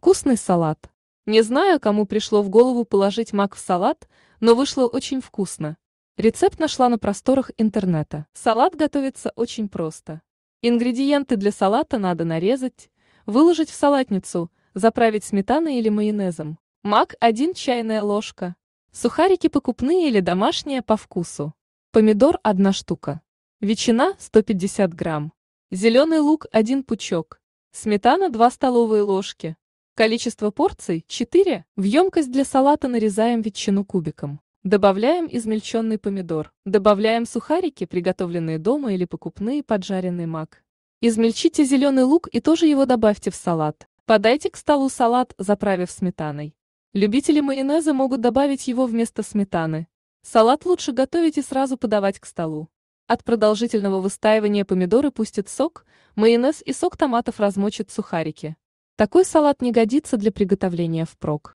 Вкусный салат. Не знаю, кому пришло в голову положить мак в салат, но вышло очень вкусно. Рецепт нашла на просторах интернета. Салат готовится очень просто. Ингредиенты для салата надо нарезать, выложить в салатницу, заправить сметаной или майонезом. Мак 1 чайная ложка. Сухарики покупные или домашние по вкусу. Помидор 1 штука. Ветчина 150 грамм. Зеленый лук 1 пучок. Сметана 2 столовые ложки. Количество порций – 4. В емкость для салата нарезаем ветчину кубиком. Добавляем измельченный помидор. Добавляем сухарики, приготовленные дома или покупные, поджаренный мак. Измельчите зеленый лук и тоже его добавьте в салат. Подайте к столу салат, заправив сметаной. Любители майонеза могут добавить его вместо сметаны. Салат лучше готовить и сразу подавать к столу. От продолжительного выстаивания помидоры пустят сок, майонез и сок томатов размочат сухарики. Такой салат не годится для приготовления впрок.